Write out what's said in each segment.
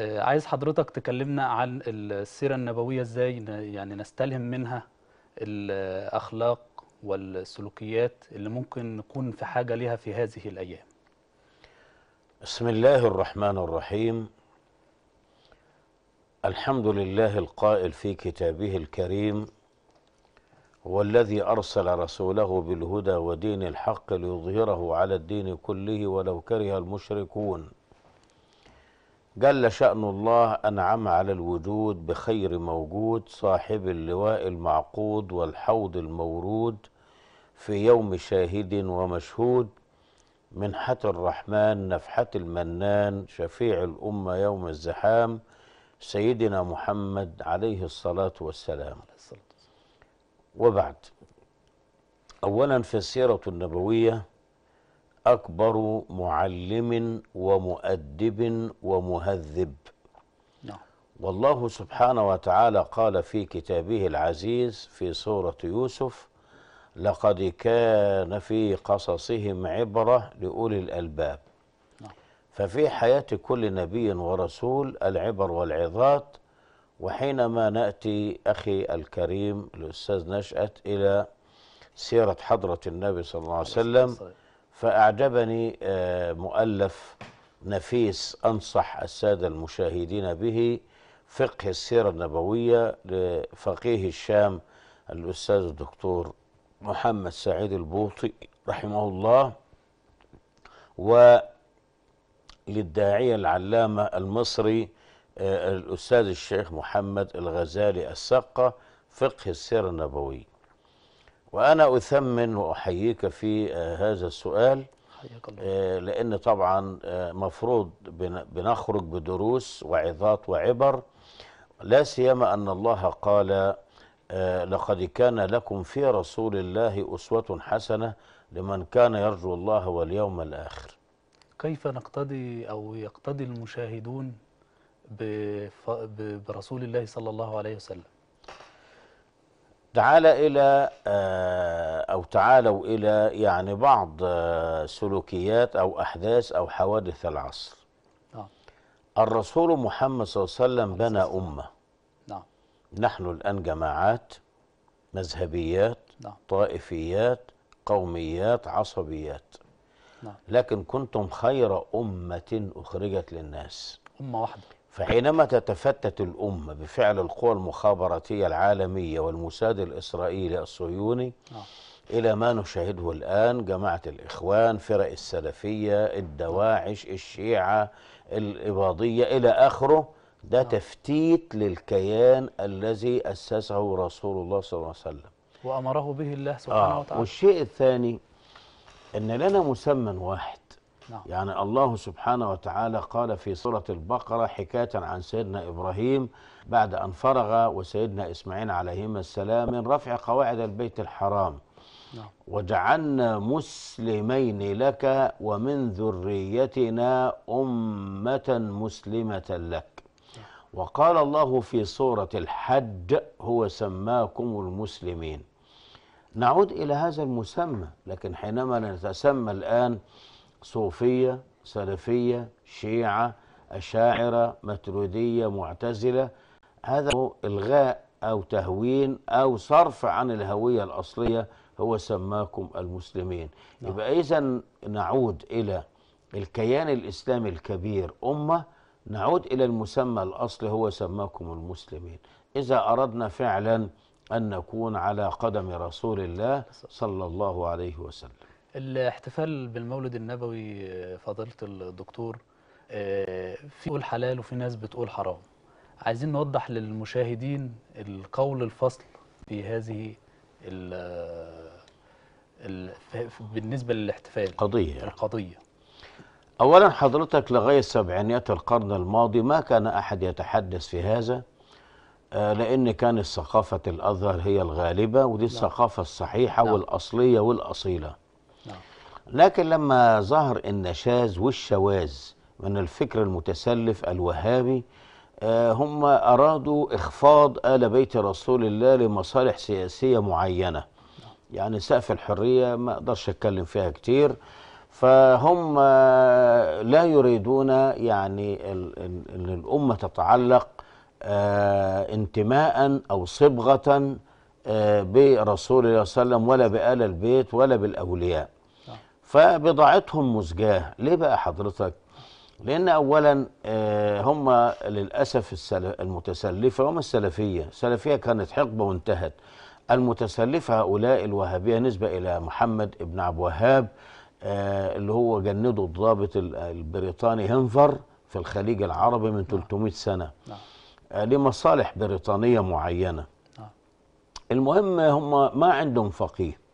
آه، عايز حضرتك تكلمنا عن السيرة النبوية ازاي يعني نستلهم منها الأخلاق والسلوكيات اللي ممكن نكون في حاجة لها في هذه الأيام بسم الله الرحمن الرحيم الحمد لله القائل في كتابه الكريم والذي أرسل رسوله بالهدى ودين الحق ليظهره على الدين كله ولو كره المشركون جل شأن الله أنعم على الوجود بخير موجود صاحب اللواء المعقود والحوض المورود في يوم شاهد ومشهود منحة الرحمن نفحة المنان شفيع الأمة يوم الزحام سيدنا محمد عليه الصلاة والسلام وبعد أولا في السيرة النبوية أكبر معلم ومؤدب ومهذب نعم. والله سبحانه وتعالى قال في كتابه العزيز في سورة يوسف لقد كان في قصصهم عبرة لأولي الألباب نعم. ففي حياة كل نبي ورسول العبر والعظات وحينما نأتي أخي الكريم الأستاذ نشأت إلى سيرة حضرة النبي صلى الله عليه وسلم فأعجبني آه، مؤلف نفيس أنصح السادة المشاهدين به فقه السيرة النبوية لفقيه الشام الأستاذ الدكتور محمد سعيد البوطي رحمه الله وللداعية العلامة المصري آه، الأستاذ الشيخ محمد الغزالي السقة فقه السيرة النبوية وأنا أثمن وأحييك في آه، هذا السؤال آه، لأن طبعا آه، مفروض بنخرج بدروس وعظات وعبر لا سيما أن الله قال لقد كان لكم في رسول الله أسوة حسنة لمن كان يرجو الله واليوم الآخر كيف نقتدي أو يقتدي المشاهدون برسول الله صلى الله عليه وسلم تعال إلى آه، أو تعالوا إلى يعني بعض آه، سلوكيات أو أحداث أو حوادث العصر نعم. الرسول محمد صلى الله عليه وسلم بنى أمة نعم. نحن الآن جماعات مذهبيات نعم. طائفيات قوميات عصبيات نعم. لكن كنتم خير أمة أخرجت للناس أمة واحدة فحينما تتفتت الأمة بفعل القوى المخابراتية العالمية والموساد الإسرائيلي الصهيوني آه. إلى ما نشاهده الآن جماعة الإخوان فرق السلفية الدواعش الشيعة الإباضية إلى آخره ده آه. تفتيت للكيان الذي أسسه رسول الله صلى الله عليه وسلم وأمره به الله آه. سبحانه آه وتعالى والشيء الثاني أن لنا مسمى واحد نعم. يعني الله سبحانه وتعالى قال في سورة البقرة حكاية عن سيدنا إبراهيم بعد أن فرغ وسيدنا إسماعيل عليهما السلام من رفع قواعد البيت الحرام نعم. وجعلنا مسلمين لك ومن ذريتنا أمة مسلمة لك وقال الله في سورة الحج هو سماكم المسلمين نعود إلى هذا المسمى لكن حينما نتسمى الآن صوفية سلفية شيعة أشاعرة مترودية معتزلة هذا إلغاء أو تهوين أو صرف عن الهوية الأصلية هو سماكم المسلمين نعم. يبقى إذا نعود إلى الكيان الإسلامي الكبير أمة نعود إلى المسمى الأصلي هو سماكم المسلمين إذا أردنا فعلا أن نكون على قدم رسول الله صلى الله عليه وسلم الاحتفال بالمولد النبوي آه، فضيلة الدكتور آه، في بتقول حلال وفي ناس بتقول حرام عايزين نوضح للمشاهدين القول الفصل في هذه ال آه، ال بالنسبة للاحتفال قضية يعني. القضية أولا حضرتك لغاية سبعينيات القرن الماضي ما كان أحد يتحدث في هذا لأن كانت ثقافة الأزهر هي الغالبة ودي نعم. الثقافة الصحيحة نعم. والأصلية والأصيلة لكن لما ظهر النشاز والشواذ من الفكر المتسلف الوهابي آه، هم أرادوا إخفاض آل بيت رسول الله لمصالح سياسية معينة يعني سقف الحرية ما أقدرش أتكلم فيها كتير فهم آه، لا يريدون يعني أن الأمة تتعلق آه، انتماء أو صبغة برسول الله صلى الله عليه وسلم ولا بآل البيت ولا بالأولياء فبضاعتهم مزجاه ليه بقى حضرتك لان اولا آه، هم للاسف المتسلفه هم السلفيه السلفيه كانت حقبه وانتهت المتسلفه هؤلاء الوهابيه نسبه الى محمد ابن عبد الوهاب آه، اللي هو جنده الضابط البريطاني هنفر في الخليج العربي من 300 نعم. سنه نعم. آه، لمصالح بريطانيه معينه نعم. المهم هم ما عندهم فقيه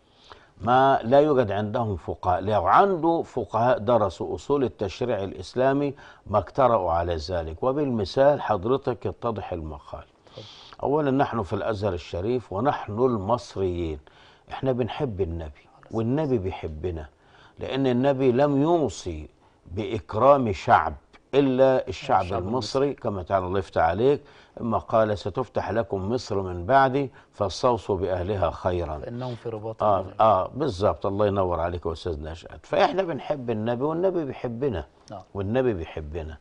ما لا يوجد عندهم فقهاء لو عنده فقهاء درسوا أصول التشريع الإسلامي ما اجترأوا على ذلك وبالمثال حضرتك يتضح المقال أولا نحن في الأزهر الشريف ونحن المصريين احنا بنحب النبي والنبي بيحبنا لأن النبي لم يوصي بإكرام شعب إلا الشعب, الشعب المصري كما تعالى الله يفتح عليك ما قال ستفتح لكم مصر من بعدي فاستوصوا بأهلها خيرا إنهم في رباط آه, آه بالظبط الله ينور عليك يا أستاذ نشأت فإحنا بنحب النبي والنبي بيحبنا آه. والنبي بيحبنا